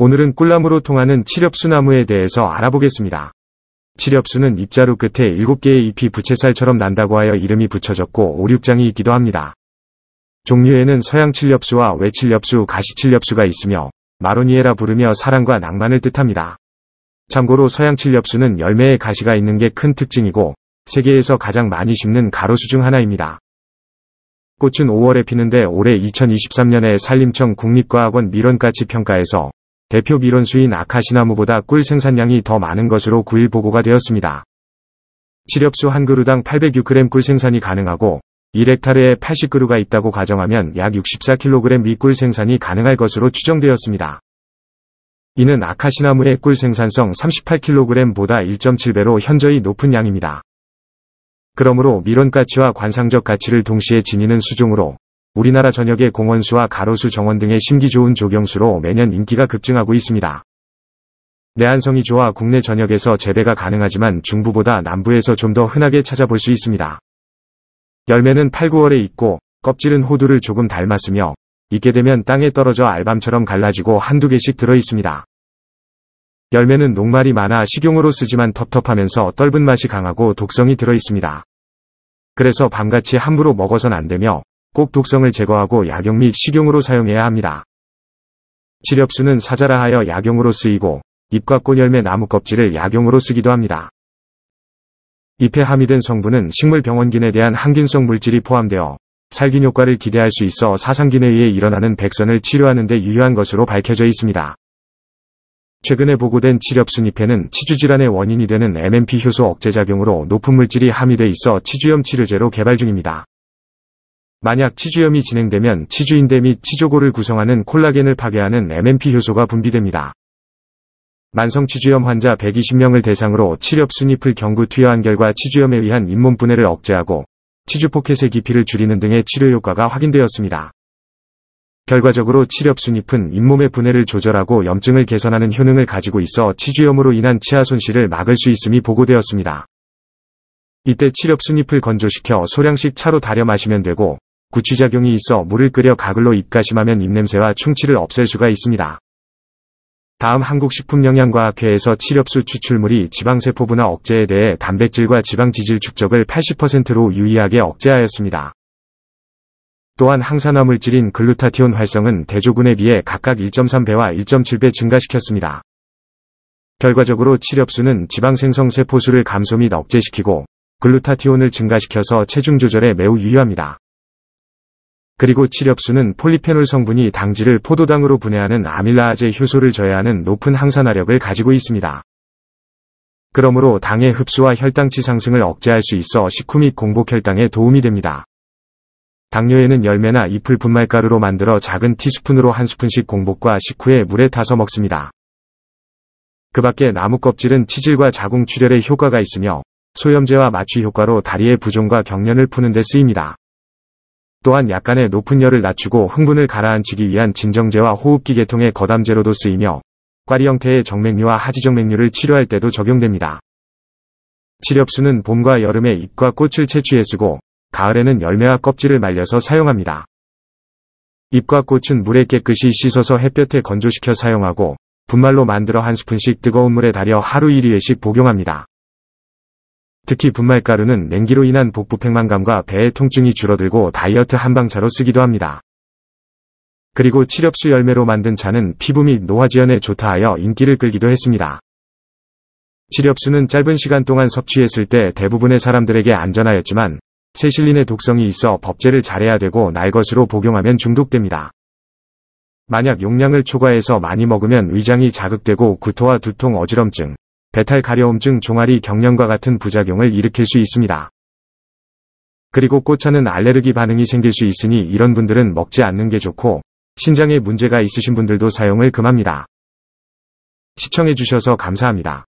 오늘은 꿀나무로 통하는 칠엽수나무에 대해서 알아보겠습니다. 칠엽수는 입자루 끝에 7개의 잎이 부채살처럼 난다고 하여 이름이 붙여졌고 5, 6장이 있기도 합니다. 종류에는 서양 칠엽수와 외칠엽수, 가시칠엽수가 있으며 마로니에라 부르며 사랑과 낭만을 뜻합니다. 참고로 서양 칠엽수는 열매에 가시가 있는 게 큰 특징이고 세계에서 가장 많이 심는 가로수 중 하나입니다. 꽃은 5월에 피는데 올해 2023년에 산림청 국립과학원 미련까지평가해서 대표 밀원수인 아카시나무보다 꿀 생산량이 더 많은 것으로 9일 보고가 되었습니다. 시렵수 한 그루당 806g 꿀 생산이 가능하고 1헥타르에 80그루가 있다고 가정하면 약 64kg 미 꿀 생산이 가능할 것으로 추정되었습니다. 이는 아카시나무의 꿀 생산성 38kg보다 1.7배로 현저히 높은 양입니다. 그러므로 밀원 가치와 관상적 가치를 동시에 지니는 수종으로 우리나라 전역의 공원수와 가로수 정원 등의 심기 좋은 조경수로 매년 인기가 급증하고 있습니다. 내한성이 좋아 국내 전역에서 재배가 가능하지만 중부보다 남부에서 좀 더 흔하게 찾아볼 수 있습니다. 열매는 8, 9월에 익고 껍질은 호두를 조금 닮았으며 익게 되면 땅에 떨어져 알밤처럼 갈라지고 한두 개씩 들어있습니다. 열매는 녹말이 많아 식용으로 쓰지만 텁텁하면서 떫은 맛이 강하고 독성이 들어있습니다. 그래서 밤같이 함부로 먹어선 안되며 꼭 독성을 제거하고 약용 및 식용으로 사용해야 합니다. 칠엽수는 사자라 하여 약용으로 쓰이고 잎과 꽃열매 나무 껍질을 약용으로 쓰기도 합니다. 잎에 함유된 성분은 식물 병원균에 대한 항균성 물질이 포함되어 살균 효과를 기대할 수 있어 사상균에 의해 일어나는 백선을 치료하는 데 유효한 것으로 밝혀져 있습니다. 최근에 보고된 칠엽순잎에는 치주질환의 원인이 되는 MMP 효소 억제작용으로 높은 물질이 함유돼 있어 치주염 치료제로 개발 중입니다. 만약 치주염이 진행되면 치주인대 및 치조골을 구성하는 콜라겐을 파괴하는 MMP 효소가 분비됩니다. 만성 치주염 환자 120명을 대상으로 치렵 순잎을 경구 투여한 결과 치주염에 의한 잇몸 분해를 억제하고 치주 포켓의 깊이를 줄이는 등의 치료 효과가 확인되었습니다. 결과적으로 치렵 순잎은 잇몸의 분해를 조절하고 염증을 개선하는 효능을 가지고 있어 치주염으로 인한 치아 손실을 막을 수 있음이 보고되었습니다. 이때 치렵 순잎을 건조시켜 소량씩 차로 달여 마시면 되고 구취작용이 있어 물을 끓여 가글로 입가심하면 입냄새와 충치를 없앨 수가 있습니다. 다음 한국식품영양과학회에서 치엽수 추출물이 지방세포분화 억제에 대해 단백질과 지방지질 축적을 80%로 유의하게 억제하였습니다. 또한 항산화 물질인 글루타티온 활성은 대조군에 비해 각각 1.3배와 1.7배 증가시켰습니다. 결과적으로 치엽수는 지방생성 세포수를 감소 및 억제시키고 글루타티온을 증가시켜서 체중 조절에 매우 유효합니다. 그리고 칠엽수는 폴리페놀 성분이 당질을 포도당으로 분해하는 아밀라아제 효소를 저해하는 높은 항산화력을 가지고 있습니다. 그러므로 당의 흡수와 혈당치 상승을 억제할 수 있어 식후 및 공복혈당에 도움이 됩니다. 당뇨에는 열매나 잎을 분말가루로 만들어 작은 티스푼으로 한 스푼씩 공복과 식후에 물에 타서 먹습니다. 그 밖에 나무 껍질은 치질과 자궁 출혈에 효과가 있으며 소염제와 마취 효과로 다리의 부종과 경련을 푸는 데 쓰입니다. 또한 약간의 높은 열을 낮추고 흥분을 가라앉히기 위한 진정제와 호흡기 계통의 거담제로도 쓰이며 꽈리 형태의 정맥류와 하지정맥류를 치료할 때도 적용됩니다. 치렵수는 봄과 여름에 잎과 꽃을 채취해 쓰고 가을에는 열매와 껍질을 말려서 사용합니다. 잎과 꽃은 물에 깨끗이 씻어서 햇볕에 건조시켜 사용하고 분말로 만들어 한 스푼씩 뜨거운 물에 달여 하루 1회씩 복용합니다. 특히 분말가루는 냉기로 인한 복부 팽만감과 배의 통증이 줄어들고 다이어트 한방차로 쓰기도 합니다. 그리고 칠엽수 열매로 만든 차는 피부 및 노화 지연에 좋다 하여 인기를 끌기도 했습니다. 칠엽수는 짧은 시간 동안 섭취했을 때 대부분의 사람들에게 안전하였지만 세실린의 독성이 있어 법제를 잘해야 되고 날 것으로 복용하면 중독됩니다. 만약 용량을 초과해서 많이 먹으면 위장이 자극되고 구토와 두통 어지럼증, 배탈 가려움증 종아리 경련과 같은 부작용을 일으킬 수 있습니다. 그리고 꽃차는 알레르기 반응이 생길 수 있으니 이런 분들은 먹지 않는 게 좋고 신장에 문제가 있으신 분들도 사용을 금합니다. 시청해주셔서 감사합니다.